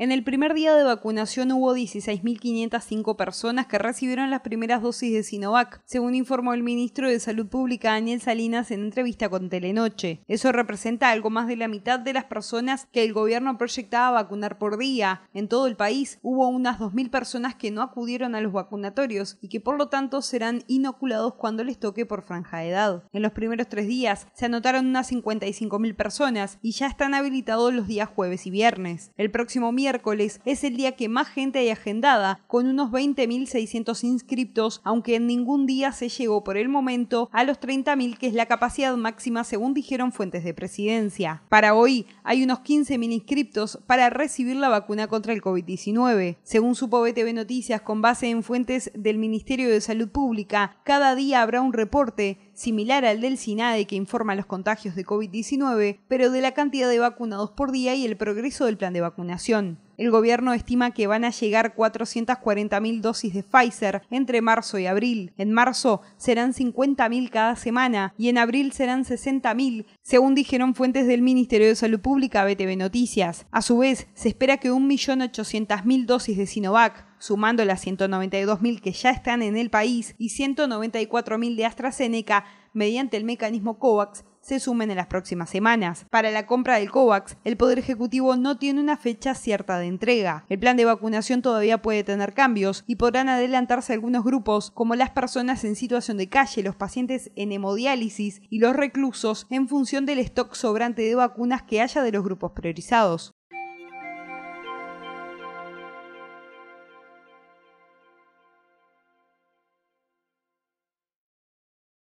En el primer día de vacunación hubo 16.505 personas que recibieron las primeras dosis de Sinovac, según informó el ministro de Salud Pública Daniel Salinas en entrevista con Telenoche. Eso representa algo más de la mitad de las personas que el gobierno proyectaba vacunar por día. En todo el país hubo unas 2.000 personas que no acudieron a los vacunatorios y que por lo tanto serán inoculados cuando les toque por franja de edad. En los primeros tres días se anotaron unas 55.000 personas y ya están habilitados los días jueves y viernes. El próximo miércoles miércoles es el día que más gente hay agendada, con unos 20.600 inscriptos, aunque en ningún día se llegó por el momento a los 30.000, que es la capacidad máxima según dijeron fuentes de presidencia. Para hoy hay unos 15.000 inscriptos para recibir la vacuna contra el COVID-19. Según supo BTV Noticias, con base en fuentes del Ministerio de Salud Pública, cada día habrá un reporte similar al del SINADE que informa los contagios de COVID-19, pero de la cantidad de vacunados por día y el progreso del plan de vacunación. El gobierno estima que van a llegar 440.000 dosis de Pfizer entre marzo y abril. En marzo serán 50.000 cada semana y en abril serán 60.000, según dijeron fuentes del Ministerio de Salud Pública, BTV Noticias. A su vez, se espera que 1.800.000 dosis de Sinovac, sumando las 192.000 que ya están en el país y 194.000 de AstraZeneca, mediante el mecanismo COVAX, se sumen en las próximas semanas. Para la compra del COVAX, el Poder Ejecutivo no tiene una fecha cierta de entrega. El plan de vacunación todavía puede tener cambios y podrán adelantarse algunos grupos, como las personas en situación de calle, los pacientes en hemodiálisis y los reclusos, en función del stock sobrante de vacunas que haya de los grupos priorizados.